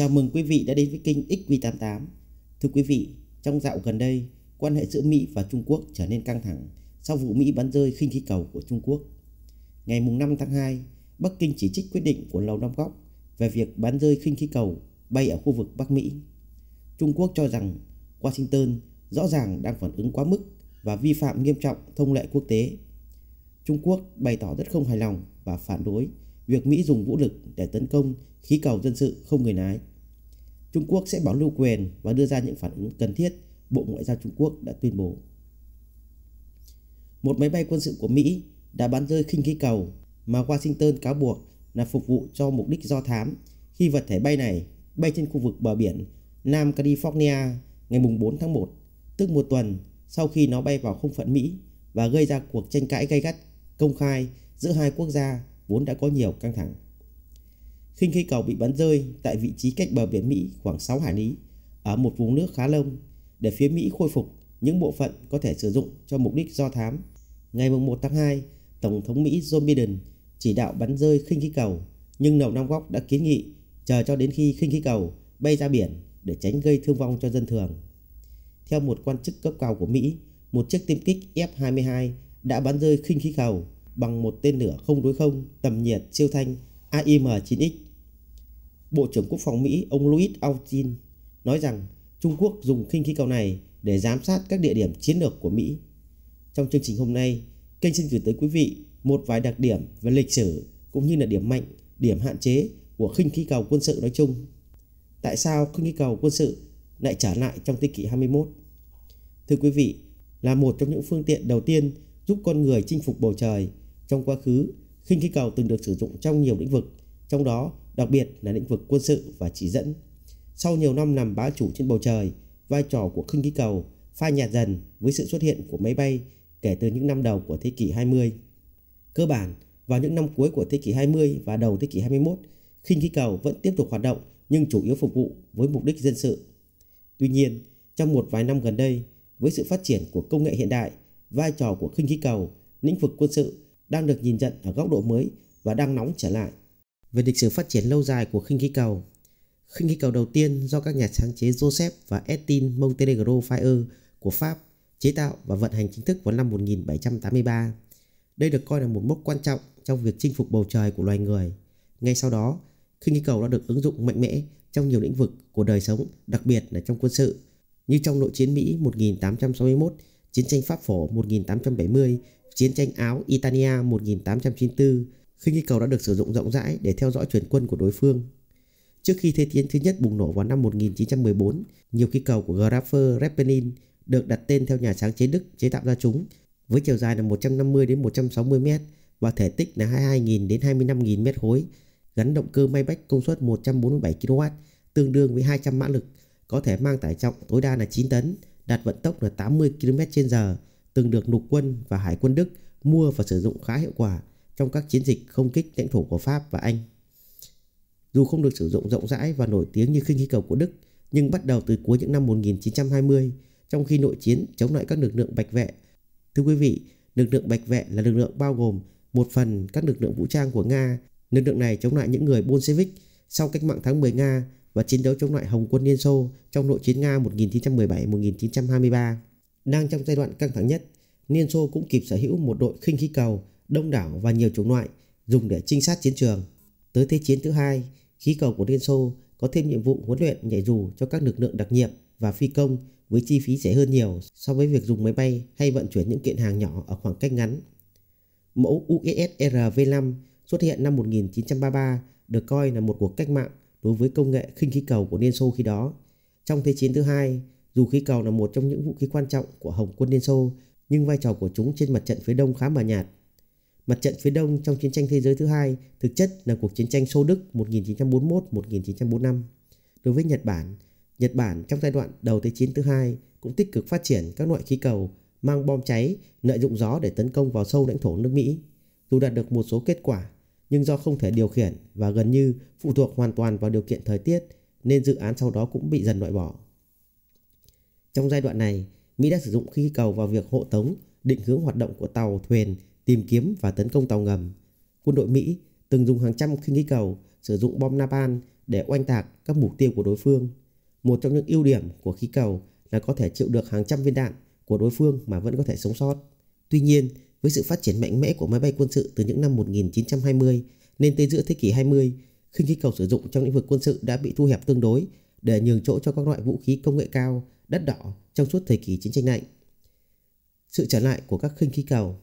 Chào mừng quý vị đã đến với kênh XQ88. Thưa quý vị, trong dạo gần đây, quan hệ giữa Mỹ và Trung Quốc trở nên căng thẳng sau vụ Mỹ bắn rơi khinh khí cầu của Trung Quốc. Ngày 5 tháng 2, Bắc Kinh chỉ trích quyết định của Lầu Năm Góc về việc bắn rơi khinh khí cầu bay ở khu vực Bắc Mỹ. Trung Quốc cho rằng Washington rõ ràng đang phản ứng quá mức và vi phạm nghiêm trọng thông lệ quốc tế. Trung Quốc bày tỏ rất không hài lòng và phản đối việc Mỹ dùng vũ lực để tấn công khí cầu dân sự không người lái Trung Quốc sẽ bảo lưu quyền và đưa ra những phản ứng cần thiết, Bộ Ngoại giao Trung Quốc đã tuyên bố. Một máy bay quân sự của Mỹ đã bắn rơi khinh khí cầu mà Washington cáo buộc là phục vụ cho mục đích do thám khi vật thể bay này bay trên khu vực bờ biển Nam California ngày 4 tháng 1, tức một tuần sau khi nó bay vào không phận Mỹ và gây ra cuộc tranh cãi gay gắt công khai giữa hai quốc gia vốn đã có nhiều căng thẳng khinh khí cầu bị bắn rơi tại vị trí cách bờ biển Mỹ khoảng 6 hải lý ở một vùng nước khá lông để phía Mỹ khôi phục những bộ phận có thể sử dụng cho mục đích do thám. Ngày 1 tháng 2, Tổng thống Mỹ Joe Biden chỉ đạo bắn rơi khinh khí cầu, nhưng Lầu nam Góc đã kiến nghị chờ cho đến khi khinh khí cầu bay ra biển để tránh gây thương vong cho dân thường. Theo một quan chức cấp cao của Mỹ, một chiếc tiêm kích F-22 đã bắn rơi khinh khí cầu bằng một tên lửa không đối không tầm nhiệt siêu thanh AIM-9X. Bộ trưởng Quốc phòng Mỹ ông Louis Austin nói rằng Trung Quốc dùng khinh khí cầu này để giám sát các địa điểm chiến lược của Mỹ. Trong chương trình hôm nay, kênh xin gửi tới quý vị một vài đặc điểm về lịch sử cũng như là điểm mạnh, điểm hạn chế của khinh khí cầu quân sự nói chung. Tại sao khinh khí cầu quân sự lại trở lại trong thế kỷ 21? Thưa quý vị, là một trong những phương tiện đầu tiên giúp con người chinh phục bầu trời trong quá khứ khinh khí cầu từng được sử dụng trong nhiều lĩnh vực, trong đó đặc biệt là lĩnh vực quân sự và chỉ dẫn. Sau nhiều năm nằm bá chủ trên bầu trời, vai trò của khinh khí cầu phai nhạt dần với sự xuất hiện của máy bay kể từ những năm đầu của thế kỷ 20. Cơ bản, vào những năm cuối của thế kỷ 20 và đầu thế kỷ 21, khinh khí cầu vẫn tiếp tục hoạt động nhưng chủ yếu phục vụ với mục đích dân sự. Tuy nhiên, trong một vài năm gần đây, với sự phát triển của công nghệ hiện đại, vai trò của khinh khí cầu, lĩnh vực quân sự đang được nhìn nhận ở góc độ mới và đang nóng trở lại về lịch sử phát triển lâu dài của khinh khí cầu. Khinh khí cầu đầu tiên do các nhà sáng chế Joseph và Etienne Montenegro Fire của Pháp chế tạo và vận hành chính thức vào năm 1783. Đây được coi là một mốc quan trọng trong việc chinh phục bầu trời của loài người. Ngay sau đó, khinh khí cầu đã được ứng dụng mạnh mẽ trong nhiều lĩnh vực của đời sống, đặc biệt là trong quân sự, như trong nội chiến Mỹ 1861, chiến tranh Pháp phổ 1870 chiến tranh Áo Italia 1894 khi khí cầu đã được sử dụng rộng rãi để theo dõi chuyển quân của đối phương. Trước khi Thế chiến thứ nhất bùng nổ vào năm 1914, nhiều khí cầu của Graffer Reppenin được đặt tên theo nhà sáng chế Đức chế tạo ra chúng với chiều dài là 150 đến 160 m và thể tích là 22.000 đến 25.000 mét khối, gắn động cơ Maybach công suất 147 kW, tương đương với 200 mã lực, có thể mang tải trọng tối đa là 9 tấn, đạt vận tốc là 80 km/h từng được lục quân và hải quân Đức mua và sử dụng khá hiệu quả trong các chiến dịch không kích lãnh thổ của Pháp và Anh. Dù không được sử dụng rộng rãi và nổi tiếng như khinh khí cầu của Đức, nhưng bắt đầu từ cuối những năm 1920, trong khi nội chiến chống lại các lực lượng bạch vệ. Thưa quý vị, lực lượng bạch vệ là lực lượng bao gồm một phần các lực lượng vũ trang của Nga. Lực lượng này chống lại những người Bolshevik sau cách mạng tháng 10 Nga và chiến đấu chống lại Hồng quân Liên Xô trong nội chiến Nga 1917-1923 đang trong giai đoạn căng thẳng nhất, Liên Xô cũng kịp sở hữu một đội khinh khí cầu đông đảo và nhiều chủng loại dùng để trinh sát chiến trường. Tới Thế chiến thứ hai, khí cầu của Liên Xô có thêm nhiệm vụ huấn luyện nhảy dù cho các lực lượng đặc nhiệm và phi công với chi phí rẻ hơn nhiều so với việc dùng máy bay hay vận chuyển những kiện hàng nhỏ ở khoảng cách ngắn. Mẫu USSR V5 xuất hiện năm 1933 được coi là một cuộc cách mạng đối với công nghệ khinh khí cầu của Liên Xô khi đó. Trong Thế chiến thứ hai, dù khí cầu là một trong những vũ khí quan trọng của Hồng quân Liên Xô, nhưng vai trò của chúng trên mặt trận phía Đông khá mờ nhạt. Mặt trận phía Đông trong chiến tranh thế giới thứ hai thực chất là cuộc chiến tranh Xô Đức 1941-1945. Đối với Nhật Bản, Nhật Bản trong giai đoạn đầu Thế chiến thứ hai cũng tích cực phát triển các loại khí cầu mang bom cháy, lợi dụng gió để tấn công vào sâu lãnh thổ nước Mỹ. Dù đạt được một số kết quả, nhưng do không thể điều khiển và gần như phụ thuộc hoàn toàn vào điều kiện thời tiết, nên dự án sau đó cũng bị dần loại bỏ. Trong giai đoạn này, Mỹ đã sử dụng khí cầu vào việc hộ tống, định hướng hoạt động của tàu, thuyền, tìm kiếm và tấn công tàu ngầm. Quân đội Mỹ từng dùng hàng trăm khinh khí cầu, sử dụng bom napalm để oanh tạc các mục tiêu của đối phương. Một trong những ưu điểm của khí cầu là có thể chịu được hàng trăm viên đạn của đối phương mà vẫn có thể sống sót. Tuy nhiên, với sự phát triển mạnh mẽ của máy bay quân sự từ những năm 1920 nên tới giữa thế kỷ 20, khinh khí cầu sử dụng trong lĩnh vực quân sự đã bị thu hẹp tương đối để nhường chỗ cho các loại vũ khí công nghệ cao, đất đỏ trong suốt thời kỳ chiến tranh lạnh. Sự trở lại của các khinh khí cầu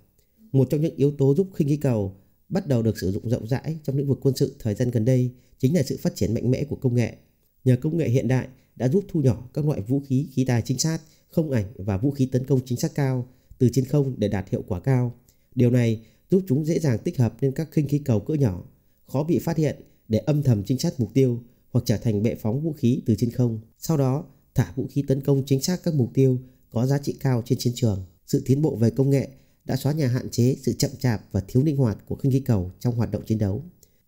Một trong những yếu tố giúp khinh khí cầu bắt đầu được sử dụng rộng rãi trong lĩnh vực quân sự thời gian gần đây chính là sự phát triển mạnh mẽ của công nghệ. Nhờ công nghệ hiện đại đã giúp thu nhỏ các loại vũ khí khí tài chính xác, không ảnh và vũ khí tấn công chính xác cao từ trên không để đạt hiệu quả cao. Điều này giúp chúng dễ dàng tích hợp lên các khinh khí cầu cỡ nhỏ, khó bị phát hiện để âm thầm trinh sát mục tiêu hoặc trở thành bệ phóng vũ khí từ trên không, sau đó thả vũ khí tấn công chính xác các mục tiêu có giá trị cao trên chiến trường. Sự tiến bộ về công nghệ đã xóa nhà hạn chế sự chậm chạp và thiếu linh hoạt của khinh khí cầu trong hoạt động chiến đấu.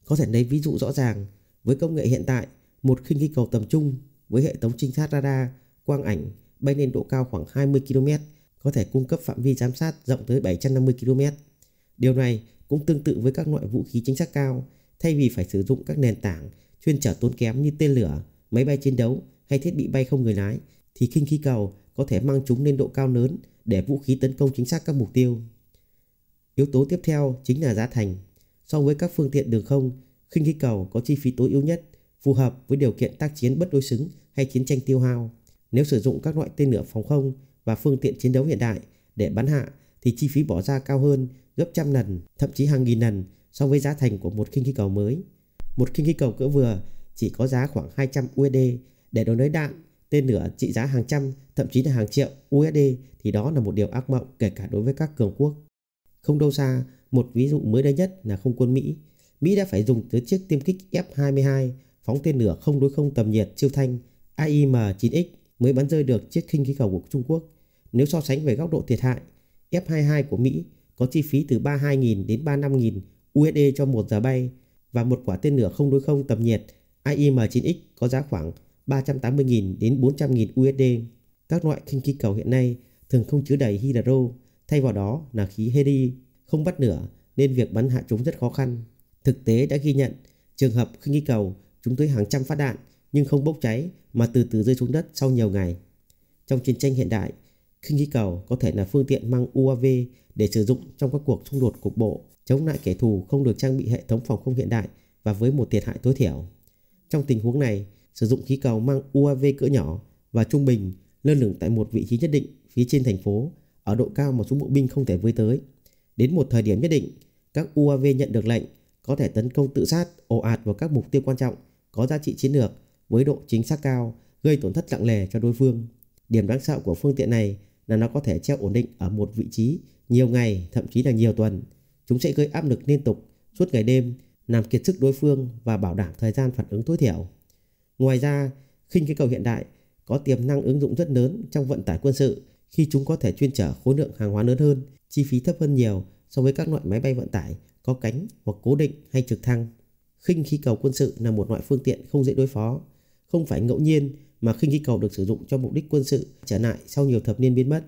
Có thể lấy ví dụ rõ ràng, với công nghệ hiện tại, một khinh khí cầu tầm trung với hệ thống trinh sát radar, quang ảnh bay lên độ cao khoảng 20 km có thể cung cấp phạm vi giám sát rộng tới 750 km. Điều này cũng tương tự với các loại vũ khí chính xác cao, thay vì phải sử dụng các nền tảng chuyên chở tốn kém như tên lửa, máy bay chiến đấu hay thiết bị bay không người lái thì khinh khí cầu có thể mang chúng lên độ cao lớn để vũ khí tấn công chính xác các mục tiêu. Yếu tố tiếp theo chính là giá thành. So với các phương tiện đường không, khinh khí cầu có chi phí tối ưu nhất, phù hợp với điều kiện tác chiến bất đối xứng hay chiến tranh tiêu hao. Nếu sử dụng các loại tên lửa phòng không và phương tiện chiến đấu hiện đại để bắn hạ thì chi phí bỏ ra cao hơn gấp trăm lần, thậm chí hàng nghìn lần so với giá thành của một khinh khí cầu mới. Một khinh khí cầu cỡ vừa chỉ có giá khoảng 200 USD để đối với đạn tên lửa trị giá hàng trăm, thậm chí là hàng triệu USD thì đó là một điều ác mộng kể cả đối với các cường quốc. Không đâu xa, một ví dụ mới đây nhất là không quân Mỹ. Mỹ đã phải dùng tới chiếc tiêm kích F-22 phóng tên lửa không đối không tầm nhiệt siêu thanh AIM-9X mới bắn rơi được chiếc khinh khí cầu của Trung Quốc. Nếu so sánh về góc độ thiệt hại, F-22 của Mỹ có chi phí từ 32.000 đến 35.000 USD cho một giờ bay, và một quả tên lửa không đối không tầm nhiệt AIM-9X có giá khoảng 380.000 đến 400.000 USD. Các loại khinh khí cầu hiện nay thường không chứa đầy hydro, thay vào đó là khí heli, không bắt lửa nên việc bắn hạ chúng rất khó khăn. Thực tế đã ghi nhận trường hợp khinh khí cầu chúng tới hàng trăm phát đạn nhưng không bốc cháy mà từ từ rơi xuống đất sau nhiều ngày. Trong chiến tranh hiện đại, khinh khí cầu có thể là phương tiện mang UAV để sử dụng trong các cuộc xung đột cục bộ chống lại kẻ thù không được trang bị hệ thống phòng không hiện đại và với một thiệt hại tối thiểu. Trong tình huống này, sử dụng khí cầu mang UAV cỡ nhỏ và trung bình lơ lửng tại một vị trí nhất định phía trên thành phố ở độ cao mà súng bộ binh không thể với tới. Đến một thời điểm nhất định, các UAV nhận được lệnh có thể tấn công tự sát ồ ạt vào các mục tiêu quan trọng có giá trị chiến lược với độ chính xác cao, gây tổn thất nặng nề cho đối phương. Điểm đáng sợ của phương tiện này là nó có thể treo ổn định ở một vị trí nhiều ngày, thậm chí là nhiều tuần Chúng sẽ gây áp lực liên tục suốt ngày đêm, làm kiệt sức đối phương và bảo đảm thời gian phản ứng tối thiểu. Ngoài ra, khinh khí cầu hiện đại có tiềm năng ứng dụng rất lớn trong vận tải quân sự khi chúng có thể chuyên chở khối lượng hàng hóa lớn hơn, chi phí thấp hơn nhiều so với các loại máy bay vận tải có cánh hoặc cố định hay trực thăng. Khinh khí cầu quân sự là một loại phương tiện không dễ đối phó, không phải ngẫu nhiên mà khinh khí cầu được sử dụng cho mục đích quân sự trở lại sau nhiều thập niên biến mất.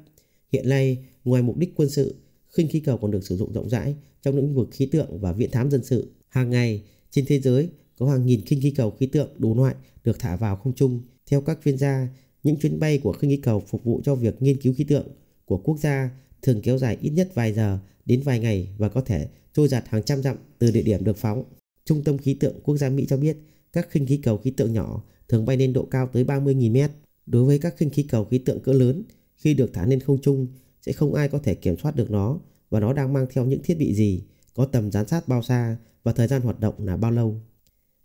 Hiện nay, ngoài mục đích quân sự khinh khí cầu còn được sử dụng rộng rãi trong lĩnh vực khí tượng và viện thám dân sự. Hàng ngày, trên thế giới có hàng nghìn khinh khí cầu khí tượng đủ loại được thả vào không trung. Theo các chuyên gia, những chuyến bay của khinh khí cầu phục vụ cho việc nghiên cứu khí tượng của quốc gia thường kéo dài ít nhất vài giờ đến vài ngày và có thể trôi giặt hàng trăm dặm từ địa điểm được phóng. Trung tâm khí tượng quốc gia Mỹ cho biết các khinh khí cầu khí tượng nhỏ thường bay lên độ cao tới 30.000 mét. Đối với các khinh khí cầu khí tượng cỡ lớn, khi được thả lên không trung, sẽ không ai có thể kiểm soát được nó và nó đang mang theo những thiết bị gì, có tầm giám sát bao xa và thời gian hoạt động là bao lâu.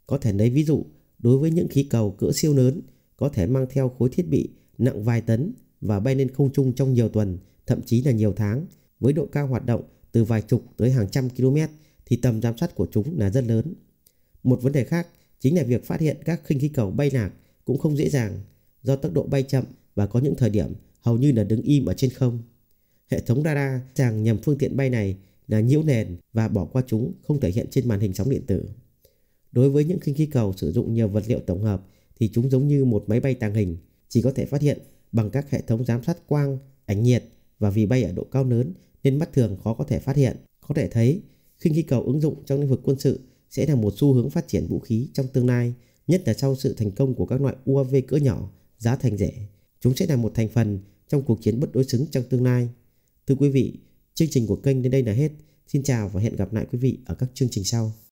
Có thể lấy ví dụ, đối với những khí cầu cỡ siêu lớn, có thể mang theo khối thiết bị nặng vài tấn và bay lên không trung trong nhiều tuần, thậm chí là nhiều tháng, với độ cao hoạt động từ vài chục tới hàng trăm km thì tầm giám sát của chúng là rất lớn. Một vấn đề khác chính là việc phát hiện các khinh khí cầu bay lạc cũng không dễ dàng do tốc độ bay chậm và có những thời điểm hầu như là đứng im ở trên không. Hệ thống radar chàng nhầm phương tiện bay này là nhiễu nền và bỏ qua chúng không thể hiện trên màn hình sóng điện tử. Đối với những khinh khí cầu sử dụng nhiều vật liệu tổng hợp thì chúng giống như một máy bay tàng hình, chỉ có thể phát hiện bằng các hệ thống giám sát quang, ảnh nhiệt và vì bay ở độ cao lớn nên mắt thường khó có thể phát hiện. Có thể thấy, khinh khí cầu ứng dụng trong lĩnh vực quân sự sẽ là một xu hướng phát triển vũ khí trong tương lai, nhất là sau sự thành công của các loại UAV cỡ nhỏ, giá thành rẻ. Chúng sẽ là một thành phần trong cuộc chiến bất đối xứng trong tương lai. Thưa quý vị, chương trình của kênh đến đây là hết. Xin chào và hẹn gặp lại quý vị ở các chương trình sau.